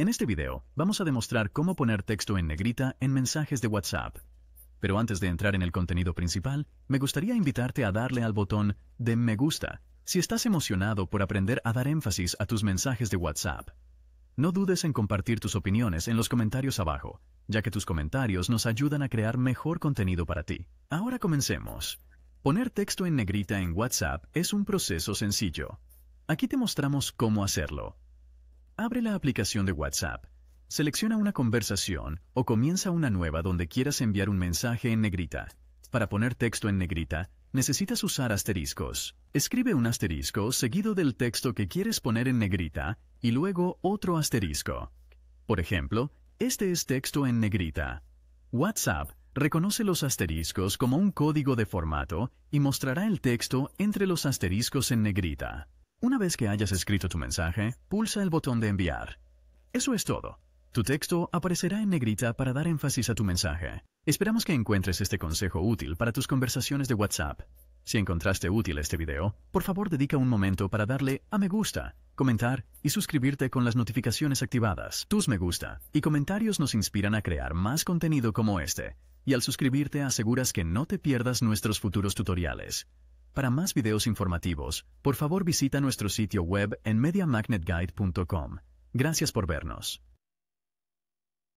En este video, vamos a demostrar cómo poner texto en negrita en mensajes de WhatsApp. Pero antes de entrar en el contenido principal, me gustaría invitarte a darle al botón de me gusta si estás emocionado por aprender a dar énfasis a tus mensajes de WhatsApp. No dudes en compartir tus opiniones en los comentarios abajo, ya que tus comentarios nos ayudan a crear mejor contenido para ti. Ahora comencemos. Poner texto en negrita en WhatsApp es un proceso sencillo. Aquí te mostramos cómo hacerlo. Abre la aplicación de WhatsApp. Selecciona una conversación o comienza una nueva donde quieras enviar un mensaje en negrita. Para poner texto en negrita, necesitas usar asteriscos. Escribe un asterisco seguido del texto que quieres poner en negrita y luego otro asterisco. Por ejemplo, este es texto en negrita. WhatsApp reconoce los asteriscos como un código de formato y mostrará el texto entre los asteriscos en negrita. Una vez que hayas escrito tu mensaje, pulsa el botón de enviar. Eso es todo. Tu texto aparecerá en negrita para dar énfasis a tu mensaje. Esperamos que encuentres este consejo útil para tus conversaciones de WhatsApp. Si encontraste útil este video, por favor dedica un momento para darle a me gusta, comentar y suscribirte con las notificaciones activadas. Tus me gusta y comentarios nos inspiran a crear más contenido como este, y al suscribirte aseguras que no te pierdas nuestros futuros tutoriales. Para más videos informativos, por favor visita nuestro sitio web en mediamagnetguide.com. Gracias por vernos.